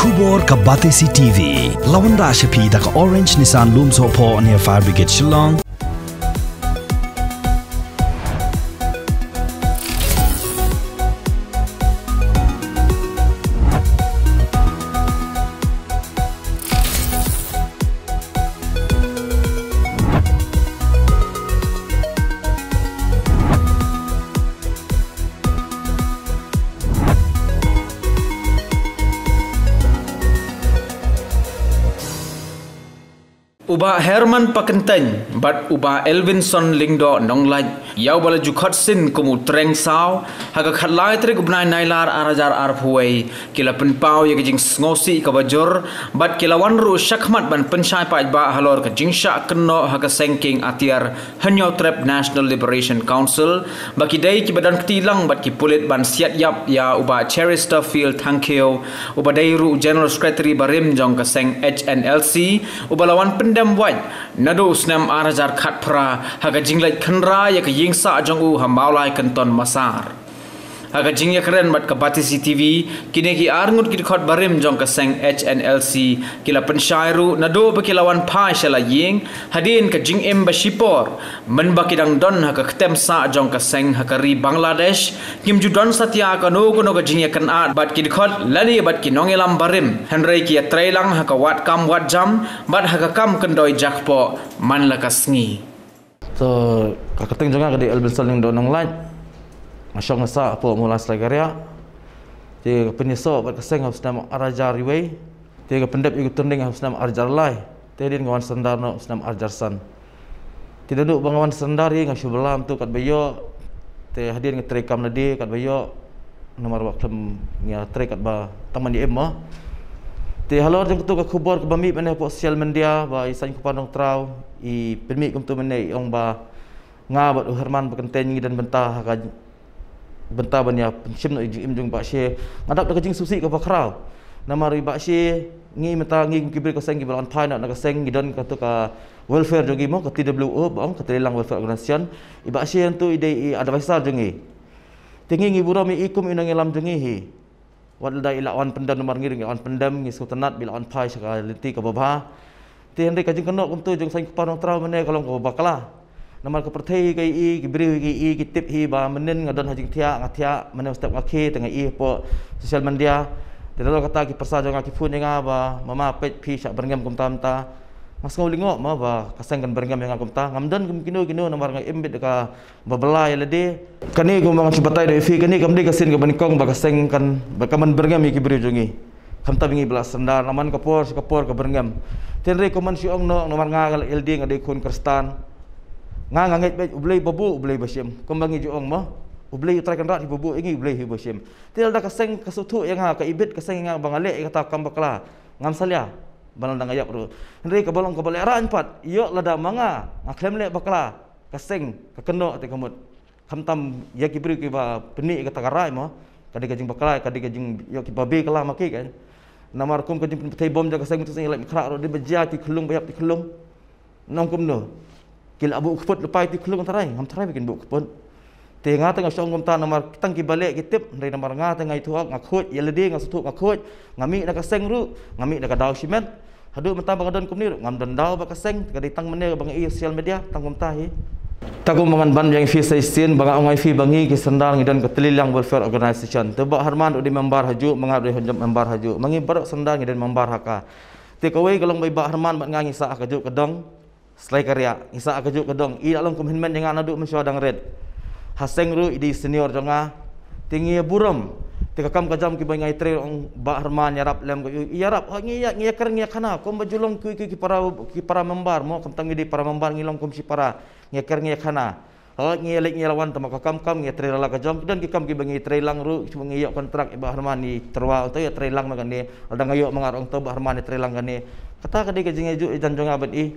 คูบอร์กับบาเตซีทีวีลาวันราชพีดักออเรนจ์นิสันลูมโซโพเนียฟาร์บิเกตชลอง uba Herman Pakenteng, but uba Elvinson Lingdo Nonglai yau bala jukhat sin kumu treng sao haga khalai trek ubnai nailar arajar arphuai kilapin pau yek jing ngosi kabajor but kilawan ru shakhmat ban panchay paj ba halor ka jingsha kenno haga sengking atiar hanyo trep National Liberation Council baki dai ki badan ktilang but ki pulit ban siat yap ya uba Cherister Field Thankio uba dai ru General Secretary Barim Jong ka seng HNLC uba lawan pendam buat nado snem arajar khat phra haga jinglai khanra yak yingsa jangu ha maulai kanton masar aga jingya kren bat kabati CTV kini ki arngut kit khot barim jong ka seng C, kila panchayru nado ba kilawan pha shala ying hadin ke jing em ba shipor man ba don ha ka sa jong ka seng ha Bangladesh kim ju setia satya ka no ko no jingya kan art bat kit khot lani bat ki nongelam barim Henry ki trailang ha ka wat kam wat jam bat ha ka kam kendoi jakpo man la ni. so ka jangan jonga ka di albin saling donong light Masya ngasa apa mula selagaria. Tiga penyesa buat kesan dengan Ustaz Arjar Riwai. Tiga pendap ikut turun harus nama Arjar Lai. Tiga dengan Wan Sendar dengan Ustaz Arjar San. Tiga duduk bangawan Wan Sendar ini dengan Syubelam itu kat Bayo. Tiga hadir dengan Terikam Nadi kat Bayo. Nomor waktu ni Terik kat Taman di Emma. Tiga halor yang ketuk ke kubur ke bambi mana pok sial mendia. Ba isan kupandung terau. I pemik kumtu mana yang bah ngah buat Herman berkenten dan bentah kajian bentar banyak pencem nak jim jung bakshe ngadap dak jing susi ke bakral nama ri bakshe ngi meta ngi kibri ko sang gibran thai nak nak sang gidan ka ka welfare jogi mo ka two bang ka telang welfare organisation i bakshe yang tu ide i advisor jungi tingi ngi buram ikum inang lam jungi hi wat da ila wan pendam nomor ngi ngi wan pendam ngi sutenat bila on thai sekali liti ka baba ti hendi ka jing kenok kum tu jung sang kepar nang trau mane kalong ko bakla นมาคประเทศกีกบริกีกติบีบามันนินกดนหจิงเทียงเทียมันเอสเต็ปกีแต่งีปโซเชียลมีเดียแต่เราก็ตากิปราจงกิฟุนยังอาบามามาเปิดพีชักบรงเกมกุมตามตามาสงวลิงอ่ะมาบาคสังกันบรงเกมยังกุมตางามดันกุมกินูกินูนมาเงอิมบิดกะบับลายเลดีคันนี้กุมังชิบตายด้วยฟีคันนี้กุมดีกสินกุมนิคงบาคสังกันบาคมันบรงเกมกิบริจงีคำตั้งงี้เปล่าสันดานน้ำมันกระพริบกระพริบกระเบรงเงมเทนเรคคอมเมนต์ชิองโนนมาเงาเอลดีกับเด็กคนคริสตาน ngang ngangit bet ublei bubu ublei basim kembangi juong mo ublei utrai kan rat bubu ingi ublei hi basim til da kaseng kasutu yang ha ka ibit kaseng yang ha, bangale kata kambakla ngam salia balang dang ayak ru ndri ka balang ka balai ra empat yo lada manga ngaklem ha, le bakla kaseng ka kendo te kamut kamtam ya ki ki ba peni kata karai mo kadi gajing bakla kadi gajing yo ki babe kala maki kan namar kum kajing pun bom jaga sang tu sing lek kra ro di bejati kelung bayap di kelung nong kum no kil abu ukput lepai ti kelung terai ngam terai bikin buku kupon. tengah tengah song ngam tan nomor tang ki balek ki tip rei tengah itu ngak khut ye ledi ngak sutuk ngak khut ngami nak seng ru ngami nak dau simen hadu mata bangga kum ni ngam dendau ba kaseng keseng, di tang mene bang social media tang ngam tahi tagu mangan ban yang fi sistin bang ngai fi bangi ki sendal ngidan ke tililang welfare organization tebak harman di membar haju mangab di hanjam membar haju mangi barok sendal ngidan membar haka Tekawai kalau bayi bak harman bak ngangi sa'ah kajuk kedeng Selai karya, isa kejuk kedong. I dalam komitmen dengan anak duk mesyuarat dengan red. Haseng ru di senior jonga, Tinggi buram. Tiga kam kajam kita ngai tre orang bahrman nyarap lem kau. Iyarap, oh ngiak ngiak ker ngiak kana. Kau majulong kui kui para para membar. Mau kau tanggih di para membar ngilong kau si para ngiak ker ngiak kana. Oh ngiak lek ngiak lawan tema kam kam ngiak tre lala kejam. Dan kita kam kita ngai tre lang ru kita ngiak kontrak bahrman ni terwa. Tahu ya tre lang macam ni. Ada ngiak mengarang tahu bahrman ni tre lang macam ni. Kata kadi kejengaju jangan jangan abad ini.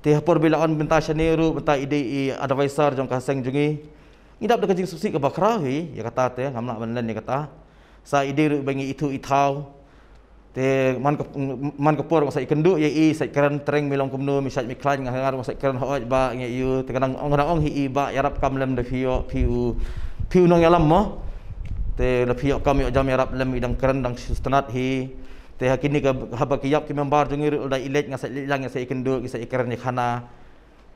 Ti hapur bilaan minta syaniru, minta ide i advisor jong kaseng jungi. Ngidap dekat jing susi ke bakra hi, ya kata te, ngamlak menlen ni ya kata. Sa ide ru bengi itu itau. Te man ke man ke pur masa ikendu ya i sa keren tereng milong kumnu misat miklan ngahar masa keren hoj ba nge iu te kanang ong ong hi i ba yarap kam lem de fio piu piu nong yalam mo. Te le fio kam yo jam yarap lem idang keren dang sustenat hi teh kini ke haba kiyap ki membar jung ir ulai ilet ngasa ilang ngasa ikendu ngasa ikarnya khana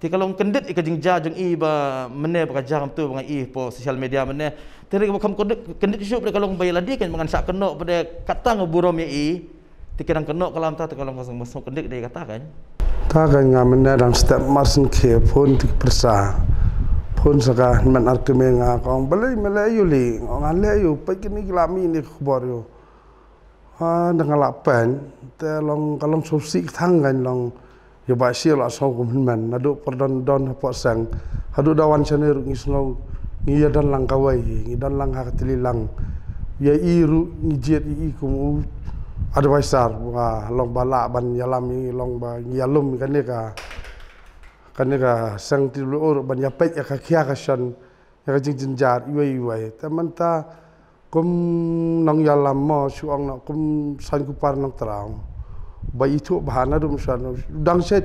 ti kalau kendet ika jingja jung i ba mene bekerja tu bang i po social media mene ti ke bukam kendet kendet isu pada kalau bayi ladi kan mangan sak keno pada kata ngeburom ye i ti kadang keno kalau amta kalau masuk masuk kendet dia kata kan ta kan ngam mene dan step masin ke pun di persa pun saka men argumen ngakong beli melayu li ngalayu pekini kelami ni kubor yo ha dengan lapan te kalau susi thang long ya ba lah sah so kum perdon don apa sang adu dawan sana rugi ngis lo ngia ya lang kawai ngi dan lang hak tili lang ya iru ngi jet i kum u advisor wa long balak ban yalam ngi long ban ngi yalum kan ni ka kan ni ka sang ti lu ban ya ya kaki khia ka ya jing jing jar yoi yoi te man kum nang yalla ma su nak kum san ku par nang traum ba itu bahana dum sa dang se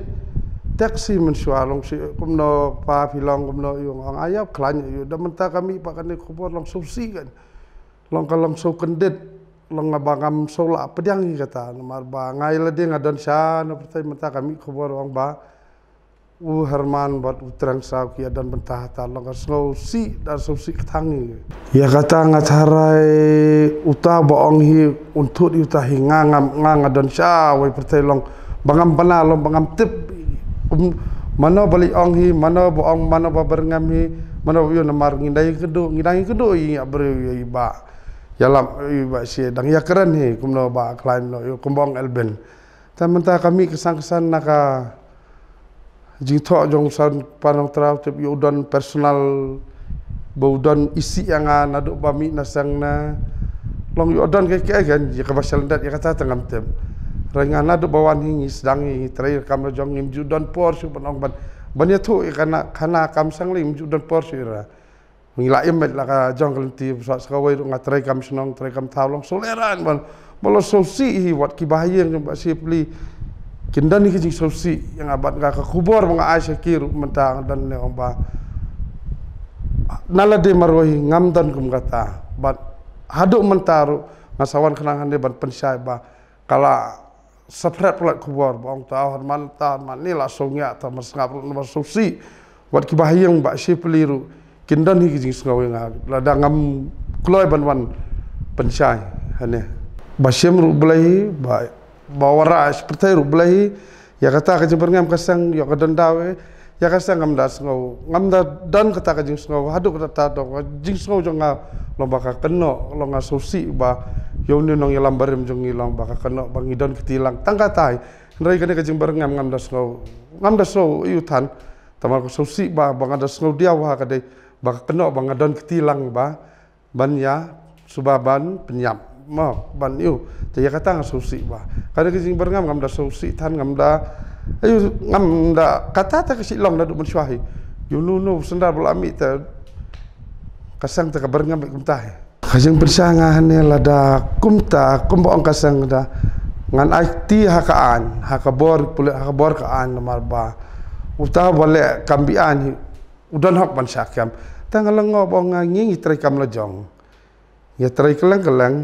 taxi men su along si kum no pa filang kum no yung ang ayap klanya yu da menta kami pa kan ku por long subsi kan Long ka lang so kendet long ngabangam so la pedang kata mar ba ngai le ding adon sa no pertai menta kami ku por ang ba u herman bat u terang dan bentah talang ka slow si dan so si ketang ya kata ngat harai uta boong hi untuk di uta ngangam nganga dan sya wai pertelong bangam bana lo bangam tip mana bali ong hi mana boong mana ba berngam hi mana yo namar ngindai kedo ngindai kedo i abre iba ya lam iba si dang ya keren hi kumno ba klaim no yo kumbong elben tamenta kami kesang-kesan naka jing tho jong san parang trau tip yu personal bo don isi yang na bami na sang long yu don ke ke gan ji ka basal ndat ya kata tengam tem rang na bawan hing sedang hing trai kam ra jong ngim ju por su ban ban ban tu i kana kana kam sang lim ju por su ra ngi la im la ka jong kan ti sa ka wai ru ngatrai kam sunong trai kam thaw long ban bolo so hi wat ki bahayeng ba si please kin dan ni ci sof si nga bat nga ko khubor nga aisha kiru menta dan ne on ba nala de maroi ngam dan kum kata bat hadu mentaru nga kenangan kana hande ban bah, kalau sepret sapret pula khubor ba on ta har man lah, ta man ni la songya ta mas ngap lu mas sof si wat ki bahiyang ba shipliru kin dan lah ci sof nga ngam kloy ban wan pensai hane ba shemru blai ba bawa ras pertai rublahi ya kata kaji berngam kasang ya kadendawe ya kasang ngam das ngau ngam da dan kata kaji ngau hadu kata tato kaji ngau jonga lomba ka keno longa susi ba yoni ya nong ilam ya barem jong ilang ba ka keno bang idon ketilang tangkatai, tai ndai kene kaji berngam ngam das ngau ngam das iu tan, tama ko susi ba bang das ngau dia wa ka dei ba ka keno bang adon ketilang ba ban ya subaban penyam mo ban yu te ya katang susi ba kada kising berngam ngam da susi tan ngam da ayu ngam da kata ta kasi long da dumun syahi yu nu nu senda bulami ta kasang ta berngam ya. lah kum ta kasing bersanga ne lada kum ta kum ba kasang da ngan ai hakaan hakabor pulak hakabor kaan lamar ba uta bale kambian udan hok ban syakam tangalengo bo ngangi tri kam lejong Ya terai kelang kelang.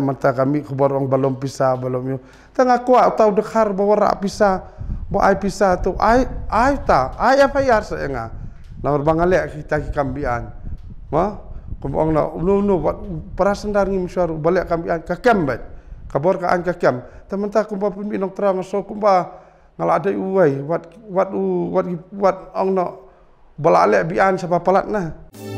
mata kami kubar orang balom pisah balom yo. Tengah kuat tahu dekar bawa rak pisah. Bawa ai pisah tu. Ai ai ta. Ai apa ya sayang ah. Lawar bangale kita ki kambian. Ma. Kubar orang nak ulu ulu buat perasan dari mesuar balik kambian ke kembet. Kabar ke an ke kem. Teman tak kubar pun minok terang so kubar ngala ada uai. Wat wat u wat wat orang nak balale bian siapa pelat nah.